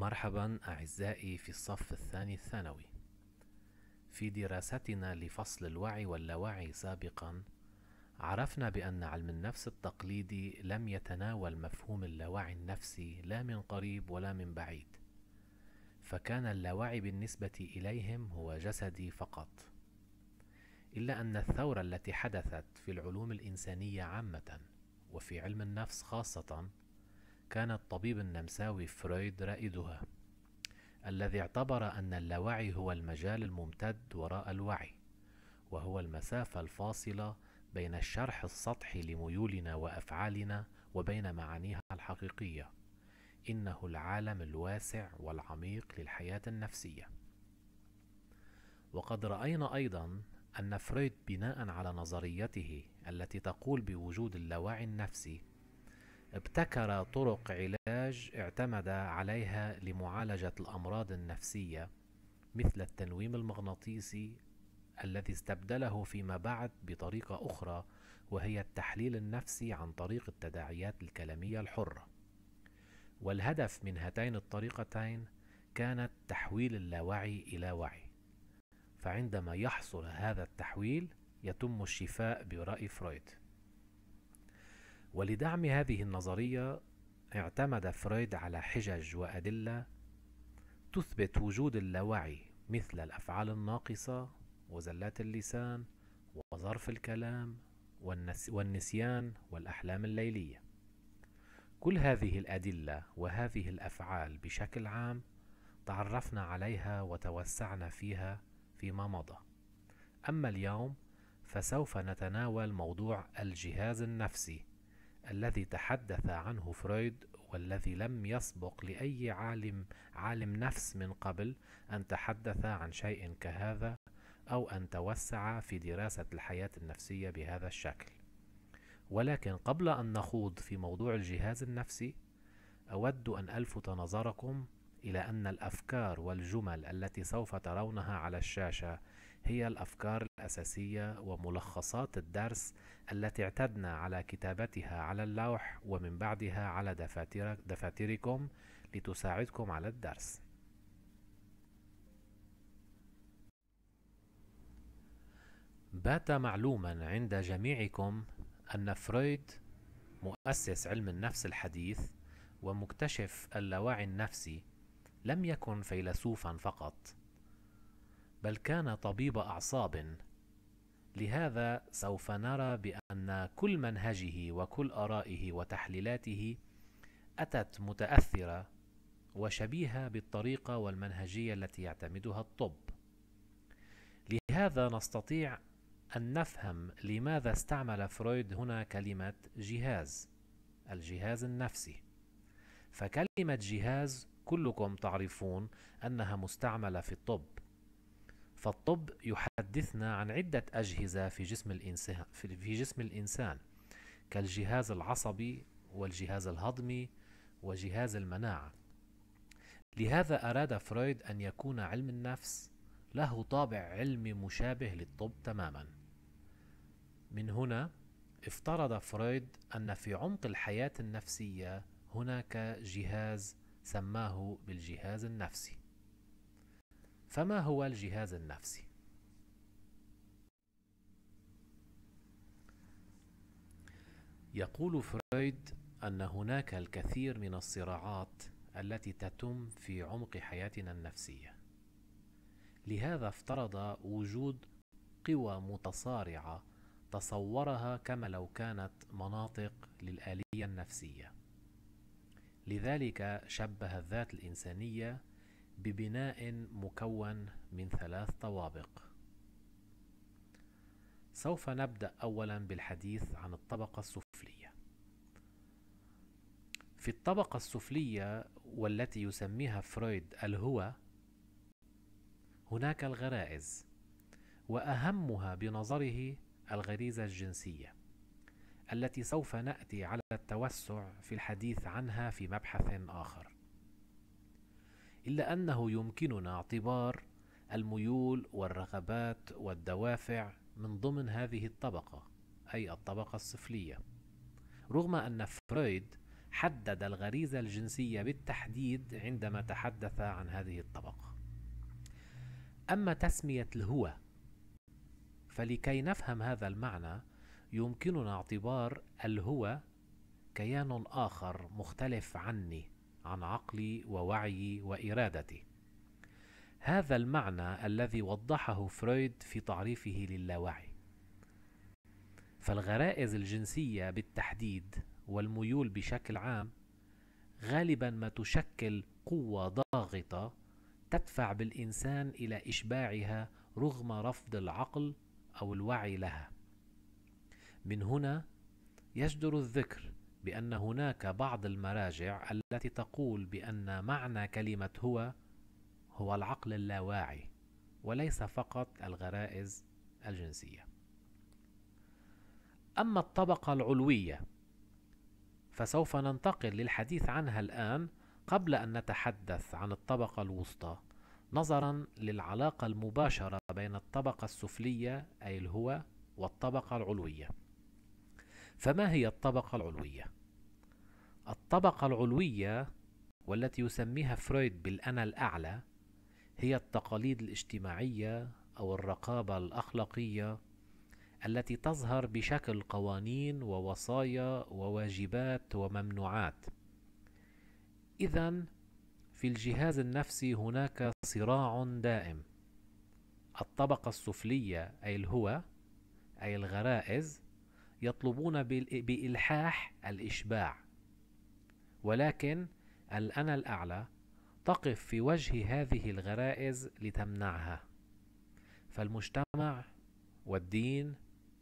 مرحبا أعزائي في الصف الثاني الثانوي في دراستنا لفصل الوعي واللاوعي سابقا عرفنا بأن علم النفس التقليدي لم يتناول مفهوم اللاوعي النفسي لا من قريب ولا من بعيد فكان اللاوعي بالنسبة إليهم هو جسدي فقط إلا أن الثورة التي حدثت في العلوم الإنسانية عامة وفي علم النفس خاصة كان الطبيب النمساوي فرويد رائدها الذي اعتبر أن اللاوعي هو المجال الممتد وراء الوعي وهو المسافة الفاصلة بين الشرح السطحي لميولنا وأفعالنا وبين معانيها الحقيقية إنه العالم الواسع والعميق للحياة النفسية وقد رأينا أيضا أن فرويد بناء على نظريته التي تقول بوجود اللاوعي النفسي ابتكر طرق علاج اعتمد عليها لمعالجة الأمراض النفسية مثل التنويم المغناطيسي الذي استبدله فيما بعد بطريقة أخرى وهي التحليل النفسي عن طريق التداعيات الكلامية الحرة. والهدف من هاتين الطريقتين كانت تحويل اللاوعي إلى وعي. فعندما يحصل هذا التحويل يتم الشفاء برأي فرويد. ولدعم هذه النظرية اعتمد فرويد على حجج وأدلة تثبت وجود اللاوعي مثل الأفعال الناقصة وزلات اللسان وظرف الكلام والنسيان والأحلام الليلية كل هذه الأدلة وهذه الأفعال بشكل عام تعرفنا عليها وتوسعنا فيها فيما مضى أما اليوم فسوف نتناول موضوع الجهاز النفسي الذي تحدث عنه فرويد والذي لم يسبق لأي عالم عالم نفس من قبل أن تحدث عن شيء كهذا أو أن توسع في دراسة الحياة النفسية بهذا الشكل. ولكن قبل أن نخوض في موضوع الجهاز النفسي، أود أن ألفت نظركم إلى أن الأفكار والجمل التي سوف ترونها على الشاشة هي الأفكار الأساسية وملخصات الدرس التي اعتدنا على كتابتها على اللوح ومن بعدها على دفاتر دفاتركم لتساعدكم على الدرس بات معلوما عند جميعكم أن فرويد مؤسس علم النفس الحديث ومكتشف اللاوعي النفسي لم يكن فيلسوفا فقط بل كان طبيب أعصاب لهذا سوف نرى بأن كل منهجه وكل آرائه وتحليلاته أتت متأثرة وشبيهة بالطريقة والمنهجية التي يعتمدها الطب. لهذا نستطيع أن نفهم لماذا استعمل فرويد هنا كلمة جهاز، الجهاز النفسي. فكلمة جهاز كلكم تعرفون أنها مستعملة في الطب، فالطب يحدثنا عن عدة أجهزة في جسم الإنسان في جسم الإنسان كالجهاز العصبي والجهاز الهضمي وجهاز المناعة. لهذا أراد فرويد أن يكون علم النفس له طابع علمي مشابه للطب تماما. من هنا افترض فرويد أن في عمق الحياة النفسية هناك جهاز سماه بالجهاز النفسي. فما هو الجهاز النفسي يقول فرويد ان هناك الكثير من الصراعات التي تتم في عمق حياتنا النفسيه لهذا افترض وجود قوى متصارعه تصورها كما لو كانت مناطق للاليه النفسيه لذلك شبه الذات الانسانيه ببناء مكون من ثلاث طوابق سوف نبدأ أولا بالحديث عن الطبقة السفلية في الطبقة السفلية والتي يسميها فرويد الهوى هناك الغرائز وأهمها بنظره الغريزة الجنسية التي سوف نأتي على التوسع في الحديث عنها في مبحث آخر إلا أنه يمكننا اعتبار الميول والرغبات والدوافع من ضمن هذه الطبقة أي الطبقة السفلية رغم أن فرويد حدد الغريزة الجنسية بالتحديد عندما تحدث عن هذه الطبقة أما تسمية الهوى فلكي نفهم هذا المعنى يمكننا اعتبار الهوى كيان آخر مختلف عني عن عقلي ووعيي وارادتي هذا المعنى الذي وضحه فرويد في تعريفه للاوعي فالغرائز الجنسيه بالتحديد والميول بشكل عام غالبا ما تشكل قوه ضاغطه تدفع بالانسان الى اشباعها رغم رفض العقل او الوعي لها من هنا يجدر الذكر بأن هناك بعض المراجع التي تقول بأن معنى كلمة هو هو العقل اللاواعي وليس فقط الغرائز الجنسية. أما الطبقة العلوية فسوف ننتقل للحديث عنها الآن قبل أن نتحدث عن الطبقة الوسطى نظرا للعلاقة المباشرة بين الطبقة السفلية أي الهوى والطبقة العلوية. فما هي الطبقة العلوية؟ الطبقة العلوية والتي يسميها فرويد بالأنا الأعلى هي التقاليد الاجتماعية أو الرقابة الأخلاقية التي تظهر بشكل قوانين ووصايا وواجبات وممنوعات إذا في الجهاز النفسي هناك صراع دائم الطبقة السفلية أي الهوى أي الغرائز يطلبون بإلحاح الإشباع ولكن الأنا الأعلى تقف في وجه هذه الغرائز لتمنعها فالمجتمع والدين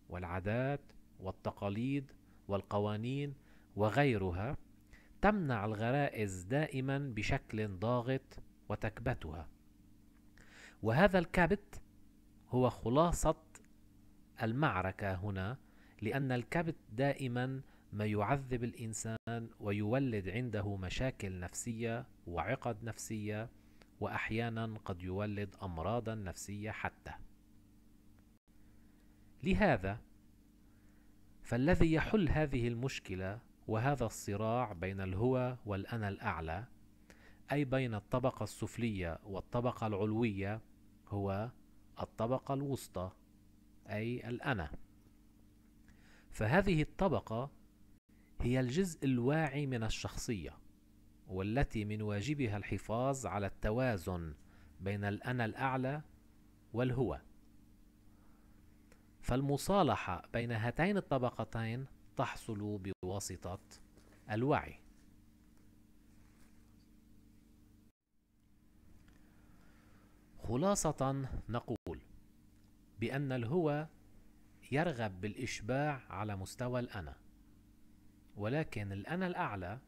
والعادات والتقاليد والقوانين وغيرها تمنع الغرائز دائما بشكل ضاغط وتكبتها وهذا الكبت هو خلاصه المعركه هنا لأن الكبت دائما ما يعذب الإنسان ويولد عنده مشاكل نفسية وعقد نفسية وأحيانا قد يولد أمراضا نفسية حتى لهذا فالذي يحل هذه المشكلة وهذا الصراع بين الهوى والأنا الأعلى أي بين الطبقة السفلية والطبقة العلوية هو الطبقة الوسطى أي الأنا فهذه الطبقة هي الجزء الواعي من الشخصية والتي من واجبها الحفاظ على التوازن بين الأنا الأعلى والهو فالمصالحة بين هاتين الطبقتين تحصل بواسطة الوعي خلاصة نقول بأن الهوى يرغب بالإشباع على مستوى الأنا ولكن الأنا الأعلى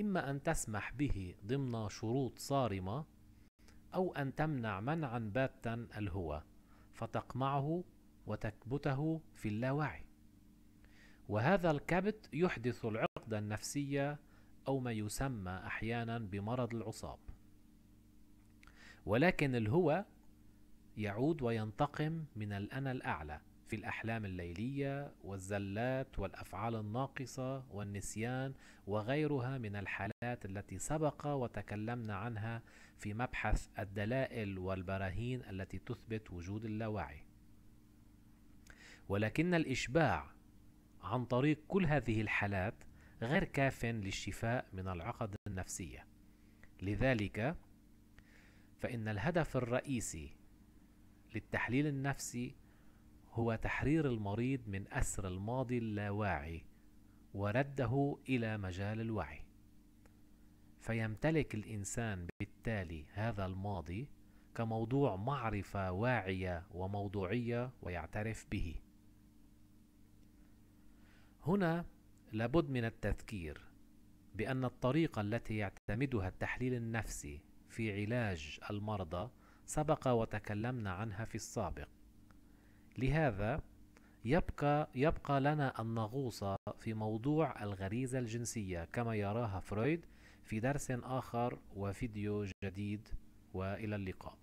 إما أن تسمح به ضمن شروط صارمة أو أن تمنع منعا باتا الهوى فتقمعه وتكبته في اللاوعي وهذا الكبت يحدث العقدة النفسية أو ما يسمى أحيانا بمرض العصاب ولكن الهوى يعود وينتقم من الأنا الأعلى في الأحلام الليلية والزلات والأفعال الناقصة والنسيان وغيرها من الحالات التي سبق وتكلمنا عنها في مبحث الدلائل والبراهين التي تثبت وجود اللاوعي. ولكن الإشباع عن طريق كل هذه الحالات غير كاف للشفاء من العقد النفسية. لذلك فإن الهدف الرئيسي للتحليل النفسي هو تحرير المريض من أسر الماضي اللاواعي ورده إلى مجال الوعي فيمتلك الإنسان بالتالي هذا الماضي كموضوع معرفة واعية وموضوعية ويعترف به هنا لابد من التذكير بأن الطريقة التي يعتمدها التحليل النفسي في علاج المرضى سبق وتكلمنا عنها في السابق لهذا يبقى, يبقى لنا نغوص في موضوع الغريزة الجنسية كما يراها فرويد في درس آخر وفيديو جديد وإلى اللقاء